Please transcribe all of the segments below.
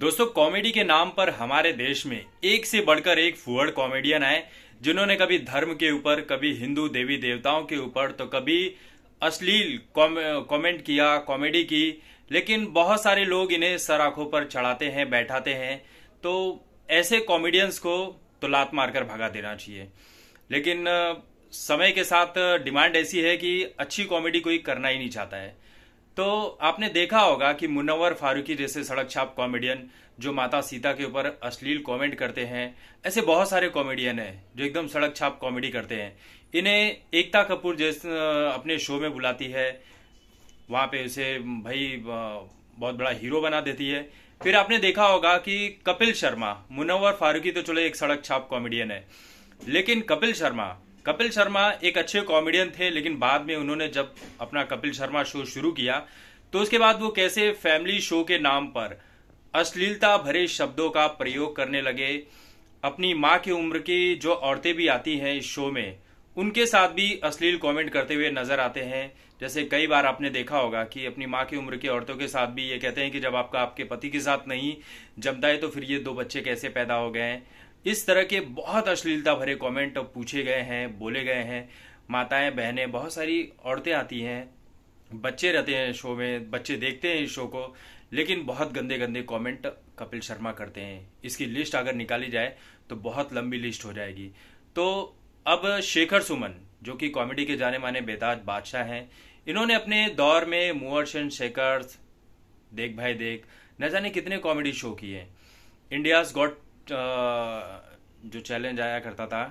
दोस्तों कॉमेडी के नाम पर हमारे देश में एक से बढ़कर एक फुअड़ कॉमेडियन आए जिन्होंने कभी धर्म के ऊपर कभी हिंदू देवी देवताओं के ऊपर तो कभी अश्लील कमेंट किया कॉमेडी की लेकिन बहुत सारे लोग इन्हें सर आंखों पर चढ़ाते हैं बैठाते हैं तो ऐसे कॉमेडियंस को तो लात मारकर भगा देना चाहिए लेकिन समय के साथ डिमांड ऐसी है कि अच्छी कॉमेडी कोई करना ही नहीं चाहता है तो आपने देखा होगा कि मुनव्वर फारूकी जैसे सड़क छाप कॉमेडियन जो माता सीता के ऊपर अश्लील कमेंट करते हैं ऐसे बहुत सारे कॉमेडियन हैं जो एकदम सड़क छाप कॉमेडी करते हैं इन्हें एकता कपूर जैसे अपने शो में बुलाती है वहां पे उसे भाई बहुत बड़ा हीरो बना देती है फिर आपने देखा होगा कि कपिल शर्मा मुनव्वर फारूकी तो चलो एक सड़क छाप कॉमेडियन है लेकिन कपिल शर्मा कपिल शर्मा एक अच्छे कॉमेडियन थे लेकिन बाद में उन्होंने जब अपना कपिल शर्मा शो शुरू किया तो उसके बाद वो कैसे फैमिली शो के नाम पर अश्लीलता भरे शब्दों का प्रयोग करने लगे अपनी माँ की उम्र की जो औरतें भी आती हैं इस शो में उनके साथ भी अश्लील कमेंट करते हुए नजर आते हैं जैसे कई बार आपने देखा होगा कि अपनी माँ की उम्र की औरतों के साथ भी ये कहते हैं कि जब आपका आपके पति के साथ नहीं जमता है तो फिर ये दो बच्चे कैसे पैदा हो गए इस तरह के बहुत अश्लीलता भरे कमेंट पूछे गए हैं बोले गए हैं माताएं बहनें बहुत सारी औरतें आती हैं बच्चे रहते हैं शो में बच्चे देखते हैं इस शो को लेकिन बहुत गंदे गंदे कमेंट कपिल शर्मा करते हैं इसकी लिस्ट अगर निकाली जाए तो बहुत लंबी लिस्ट हो जाएगी तो अब शेखर सुमन जो कि कॉमेडी के जाने माने बेताज बादशाह हैं इन्होंने अपने दौर में मुअर्शन शेखर देख भाई देख न जाने कितने कॉमेडी शो किए इंडियाज गॉट जो चैलेंज आया करता था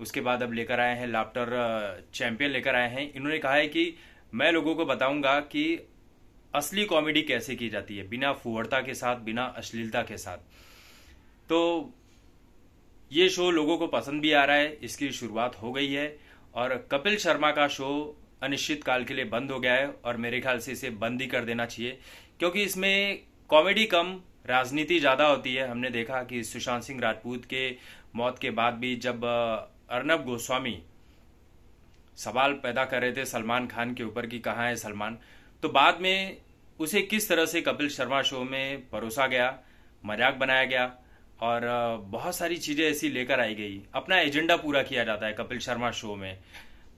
उसके बाद अब लेकर आए हैं लाफ्टर चैंपियन लेकर आए हैं इन्होंने कहा है कि मैं लोगों को बताऊंगा कि असली कॉमेडी कैसे की जाती है बिना फुवरता के साथ बिना अश्लीलता के साथ तो ये शो लोगों को पसंद भी आ रहा है इसकी शुरुआत हो गई है और कपिल शर्मा का शो अनिश्चित काल के लिए बंद हो गया है और मेरे ख्याल से इसे बंद ही कर देना चाहिए क्योंकि इसमें कॉमेडी कम राजनीति ज़्यादा होती है हमने देखा कि सुशांत सिंह राजपूत के मौत के बाद भी जब अर्नब गोस्वामी सवाल पैदा कर रहे थे सलमान खान के ऊपर कि कहाँ है सलमान तो बाद में उसे किस तरह से कपिल शर्मा शो में परोसा गया मजाक बनाया गया और बहुत सारी चीज़ें ऐसी लेकर आई गई अपना एजेंडा पूरा किया जाता है कपिल शर्मा शो में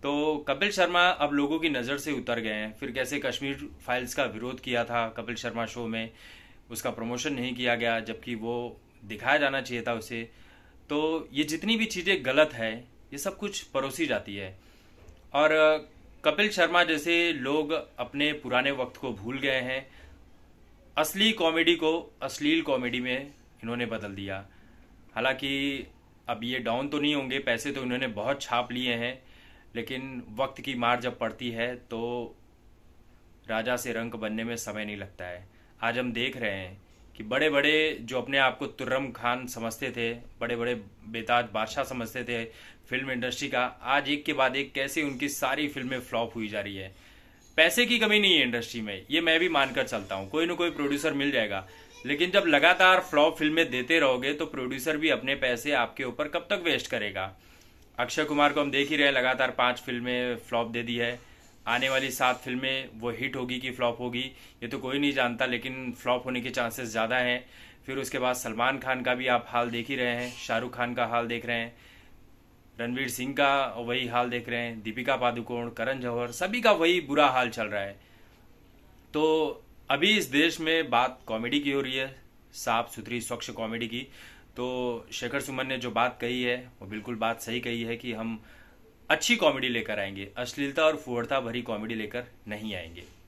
तो कपिल शर्मा अब लोगों की नज़र से उतर गए हैं फिर कैसे कश्मीर फाइल्स का विरोध किया था कपिल शर्मा शो में उसका प्रमोशन नहीं किया गया जबकि वो दिखाया जाना चाहिए था उसे तो ये जितनी भी चीज़ें गलत है ये सब कुछ परोसी जाती है और कपिल शर्मा जैसे लोग अपने पुराने वक्त को भूल गए हैं असली कॉमेडी को अश्लील कॉमेडी में इन्होंने बदल दिया हालांकि अब ये डाउन तो नहीं होंगे पैसे तो इन्होंने बहुत छाप लिए हैं लेकिन वक्त की मार जब पड़ती है तो राजा से रंक बनने में समय नहीं लगता है आज हम देख रहे हैं कि बड़े बड़े जो अपने आप को तुर्रम खान समझते थे बड़े बड़े बेताज बादशाह समझते थे फिल्म इंडस्ट्री का आज एक के बाद एक कैसे उनकी सारी फिल्में फ्लॉप हुई जा रही है पैसे की कमी नहीं है इंडस्ट्री में ये मैं भी मानकर चलता हूँ कोई ना कोई प्रोड्यूसर मिल जाएगा लेकिन जब लगातार फ्लॉप फिल्में देते रहोगे तो प्रोड्यूसर भी अपने पैसे आपके ऊपर कब तक वेस्ट करेगा अक्षय कुमार को हम देख ही रहे हैं लगातार पांच फिल्में फ्लॉप दे दी है आने वाली सात फिल्में वो हिट होगी कि फ्लॉप होगी ये तो कोई नहीं जानता लेकिन फ्लॉप होने के चांसेस ज़्यादा हैं फिर उसके बाद सलमान खान का भी आप हाल देख ही रहे हैं शाहरुख खान का हाल देख रहे हैं रणवीर सिंह का वही हाल देख रहे हैं दीपिका पादुकोण करण जौहर सभी का वही बुरा हाल चल रहा है तो अभी इस देश में बात कॉमेडी की हो रही है साफ सुथरी स्वच्छ कॉमेडी की तो शेखर सुमन ने जो बात कही है वो बिल्कुल बात सही कही है कि हम अच्छी कॉमेडी लेकर आएंगे अश्लीलता और फुहड़ता भरी कॉमेडी लेकर नहीं आएंगे